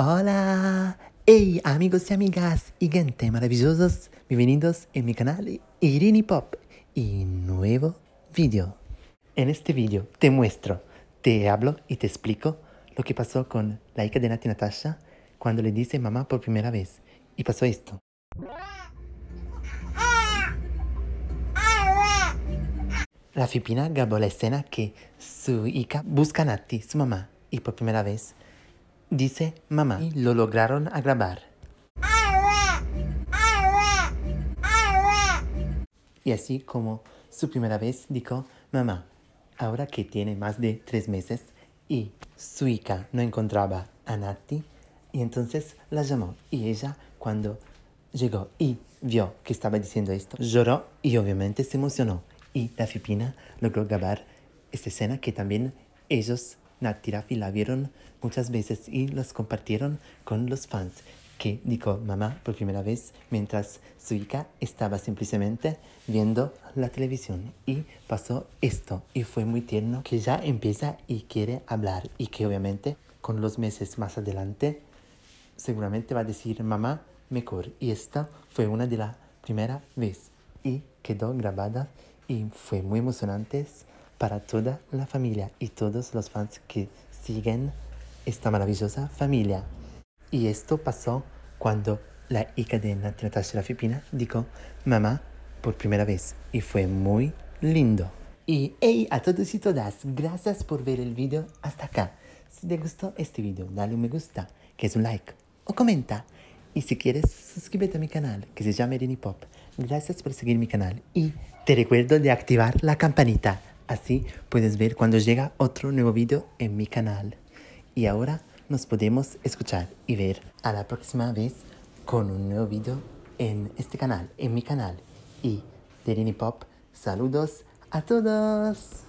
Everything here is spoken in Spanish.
Hola, hey amigos y amigas y gente maravillosos, bienvenidos en mi canal Irini Pop y nuevo vídeo. En este vídeo te muestro, te hablo y te explico lo que pasó con la hija de Nati Natasha cuando le dice mamá por primera vez y pasó esto. La Fipina grabó la escena que su hija busca a Nati, su mamá, y por primera vez Dice mamá. Y lo lograron grabar. Y así como su primera vez dijo mamá, ahora que tiene más de tres meses y su hija no encontraba a Nati, y entonces la llamó y ella cuando llegó y vio que estaba diciendo esto, lloró y obviamente se emocionó. Y la Filipina logró grabar esta escena que también ellos Natirafi la vieron muchas veces y los compartieron con los fans, que dijo mamá por primera vez mientras su hija estaba simplemente viendo la televisión y pasó esto y fue muy tierno que ya empieza y quiere hablar y que obviamente con los meses más adelante seguramente va a decir mamá mejor y esta fue una de las primeras veces y quedó grabada y fue muy emocionante para toda la familia y todos los fans que siguen esta maravillosa familia. Y esto pasó cuando la hija de Natasha Fipina dijo mamá por primera vez y fue muy lindo. Y hey a todos y todas, gracias por ver el video hasta acá. Si te gustó este video, dale un me gusta, que es un like, o comenta. Y si quieres, suscríbete a mi canal, que se llama Erini Pop. Gracias por seguir mi canal y te recuerdo de activar la campanita. Así puedes ver cuando llega otro nuevo video en mi canal. Y ahora nos podemos escuchar y ver a la próxima vez con un nuevo video en este canal, en mi canal. Y de Lini Pop, saludos a todos.